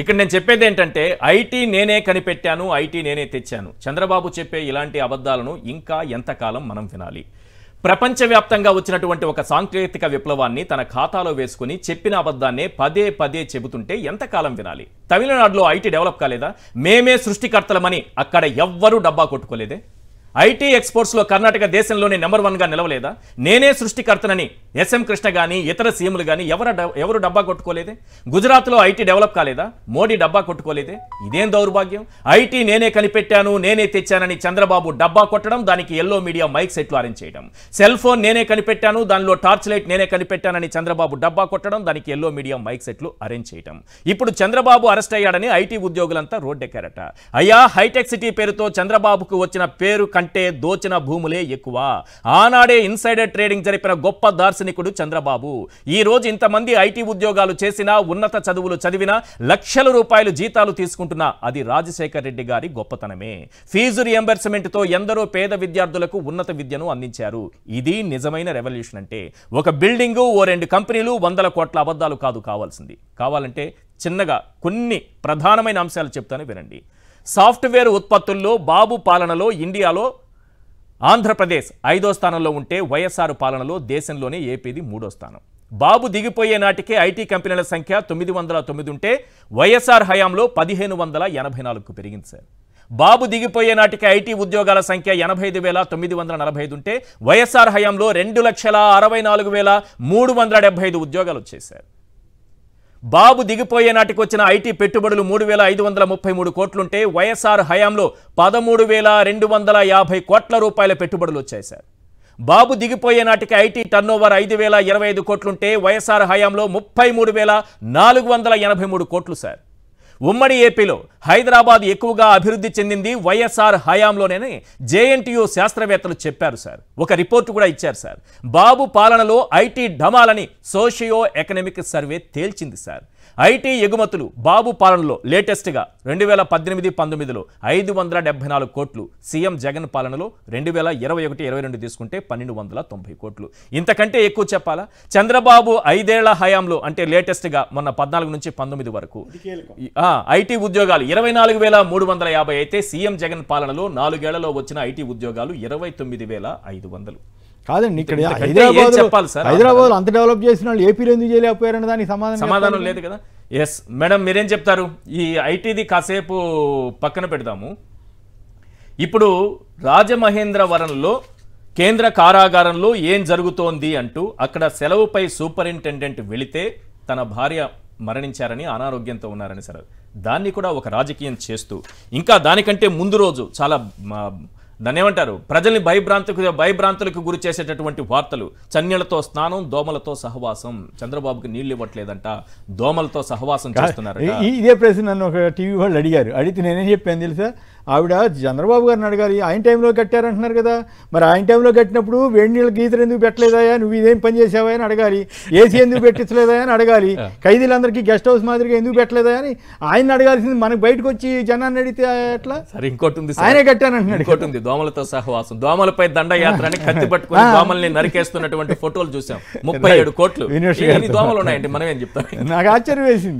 ఇక్కడ నేను చెప్పేది ఏంటంటే ఐటీ నేనే కనిపెట్టాను ఐటీ నేనే తెచ్చాను చంద్రబాబు చెప్పే ఇలాంటి అబద్ధాలను ఇంకా ఎంతకాలం మనం వినాలి ప్రపంచవ్యాప్తంగా వచ్చినటువంటి ఒక సాంకేతిక విప్లవాన్ని తన ఖాతాలో వేసుకుని చెప్పిన అబద్ధాన్నే పదే పదే చెబుతుంటే ఎంతకాలం వినాలి తమిళనాడులో ఐటీ డెవలప్ కాలేదా మేమే సృష్టికర్తలమని అక్కడ ఎవ్వరూ డబ్బా కొట్టుకోలేదే ఐటీ ఎక్స్పోర్ట్స్లో కర్ణాటక దేశంలోనే నెంబర్ వన్గా నిలవలేదా నేనే సృష్టికర్తనని ఎస్ఎం కృష్ణ కానీ ఇతర సీఎంలు కానీ ఎవరు ఎవరు డబ్బా కొట్టుకోలేదే గుజరాత్లో ఐటీ డెవలప్ కాలేదా మోడీ డబ్బా కొట్టుకోలేదే ఇదేం దౌర్భాగ్యం ఐటీ నేనే కనిపెట్టాను నేనే తెచ్చానని చంద్రబాబు డబ్బా కొట్టడం దానికి ఎల్లో మీడియా మైక్ సెట్లు అరేంజ్ చేయడం సెల్ ఫోన్ నేనే కనిపెట్టాను దానిలో టార్చ్ లైట్ నేనే కనిపెట్టానని చంద్రబాబు డబ్బా కొట్టడం దానికి ఎల్లో మీడియా మైక్ సెట్లు అరేంజ్ చేయడం ఇప్పుడు చంద్రబాబు అరెస్ట్ అయ్యాడని ఐటీ ఉద్యోగులంతా రోడ్డెక్కారట అయ్యా హైటెక్ సిటీ పేరుతో చంద్రబాబుకు వచ్చిన పేరు కంటే దోచిన భూములే ఎక్కువ ఆనాడే ఇన్సైడర్ ట్రేడింగ్ జరిపిన గొప్ప దార్శనికుడు చంద్రబాబు ఈ రోజు ఇంతమంది ఐటీ ఉద్యోగాలు చేసినా ఉన్నత చదువులు చదివినా లక్షల రూపాయలు జీతాలు తీసుకుంటున్నా అది రాజశేఖర్ రెడ్డి గారి గొప్పతనమే ఫీజు రియంబర్స్మెంట్తో ఎందరో పేద విద్యార్థులకు ఉన్నత విద్యను అందించారు ఇది నిజమైన రెవల్యూషన్ అంటే ఒక బిల్డింగు ఓ రెండు కంపెనీలు వందల కోట్ల అబద్ధాలు కాదు కావాల్సింది కావాలంటే చిన్నగా కొన్ని ప్రధానమైన అంశాలు చెప్తాను వినండి సాఫ్ట్వేర్ ఉత్పత్తుల్లో బాబు పాలనలో ఇండియాలో ఆంధ్రప్రదేశ్ ఐదో స్థానంలో ఉంటే వైఎస్ఆర్ పాలనలో దేశంలోనే ఏపీది మూడో స్థానం బాబు దిగిపోయే నాటికే ఐటీ కంపెనీల సంఖ్య తొమ్మిది వందల తొమ్మిది ఉంటే వైఎస్ఆర్ హయాంలో పదిహేను వందల ఎనభై నాలుగుకు పెరిగింది సార్ బాబు దిగిపోయే నాటికి ఐటీ ఉద్యోగాల సంఖ్య ఎనభై ఐదు వేల తొమ్మిది వందల నలభై ఐదు ఉంటే వైఎస్ఆర్ హయాంలో రెండు లక్షల అరవై నాలుగు వేల మూడు వందల డెబ్బై ఐదు ఉద్యోగాలు వచ్చేసారు బాబు దిగిపోయే నాటికి వచ్చిన ఐటీ పెట్టుబడులు మూడు వేల ఐదు వందల ముప్పై మూడు కోట్లుంటే వైఎస్ఆర్ హయాంలో పదమూడు వేల రెండు వందల యాభై కోట్ల రూపాయల పెట్టుబడులు వచ్చాయి సార్ బాబు దిగిపోయే నాటికి ఐటీ టర్నోవర్ ఐదు వేల ఇరవై ఐదు కోట్లుంటే వైఎస్ఆర్ హయాంలో ముప్పై మూడు వేల నాలుగు వందల ఎనభై మూడు కోట్లు సార్ ఉమ్మడి ఏపీలో హైదరాబాద్ ఎక్కువగా అభివృద్ధి చెందింది వైఎస్ఆర్ హయాంలోనే జేఎన్టీయూ శాస్త్రవేత్తలు చెప్పారు సార్ ఒక రిపోర్టు కూడా ఇచ్చారు సార్ బాబు పాలనలో ఐటీ ఢమాలని సోషియో ఎకనామిక్ సర్వే తేల్చింది సార్ ఐటీ ఎగుమతులు బాబు పాలనలో లేటెస్ట్గా రెండు వేల పద్దెనిమిది పంతొమ్మిదిలో ఐదు వందల డెబ్బై నాలుగు కోట్లు సీఎం జగన్ పాలనలో రెండు వేల ఇరవై ఒకటి ఇరవై రెండు తీసుకుంటే పన్నెండు వందల తొంభై కోట్లు ఇంతకంటే ఎక్కువ చెప్పాలా చంద్రబాబు ఐదేళ్ల హయాంలో అంటే లేటెస్ట్గా మొన్న పద్నాలుగు నుంచి పంతొమ్మిది వరకు ఐటీ ఉద్యోగాలు ఇరవై నాలుగు వేల మూడు వందల యాభై అయితే సీఎం జగన్ పాలనలో నాలుగేళ్లలో వచ్చిన ఐటీ ఉద్యోగాలు ఇరవై తొమ్మిది వేల ఐదు వందలు కాదండి ఇక్కడ హైదరాబాద్ చెప్పాలి సార్ హైదరాబాద్ అంత డెవలప్ చేసిన వాళ్ళు ఏపీలో ఎందుకు చేయలేకపోయారని దానికి సమాధానం సమాధానం లేదు కదా ఎస్ మేడం మీరేం చెప్తారు ఈ ఐటీది కాసేపు పక్కన పెడదాము ఇప్పుడు రాజమహేంద్రవరంలో కేంద్ర కారాగారంలో ఏం జరుగుతోంది అంటూ అక్కడ సెలవుపై సూపరింటెండెంట్ వెళితే తన భార్య మరణించారని అనారోగ్యంతో ఉన్నారని సార్ దాన్ని కూడా ఒక రాజకీయం చేస్తూ ఇంకా దానికంటే ముందు రోజు చాలా దాన్ని ఏమంటారు ప్రజల్ని భయభ్రాంతులకు భయభ్రాంతులకు గురి చేసేటటువంటి వార్తలు చన్యలతో స్నానం దోమలతో సహవాసం చంద్రబాబుకి నీళ్లు ఇవ్వట్లేదంట దోమలతో సహవాసం చేస్తున్నారు ఇదే ప్రశ్న నన్ను ఒక టీవీ వాళ్ళు అడిగారు అడిగితే నేనేం చెప్పాను తెలుసా ఆవిడ చంద్రబాబు గారిని అడగాలి ఆయన టైంలో కట్టారంటున్నారు కదా మరి ఆయన టైంలో కట్టినప్పుడు వేడి నీళ్ళ గీతలు ఎందుకు పెట్టలేదాయా నువ్వు ఇదేం పని చేసావా అని అడగాలి ఏసీ ఎందుకు పెట్టించలేదా అని అడగాలి ఖైదీలందరికీ గెస్ట్ హౌస్ మాదిరిగా ఎందుకు పెట్టలేదా అని ఆయన అడగాల్సింది మనకు బయటకు వచ్చి జనాన్ని అడిగితే ఎట్లా సరే ఇంకోటి ఉంది ఆయనే కట్టానంటున్నాడు ఇంకోటి ఉంది దోమలతో సహవాసం దోమలపై దండయాత్ర అని కత్తి పట్టుకుని దోమల్ని నరికేస్తున్నటువంటి ఫోటోలు చూసాం ముప్పై ఏడు కోట్లు దోమలు ఉన్నాయండి మనం ఏం చెప్తాం నాకు ఆశ్చర్యం వేసింది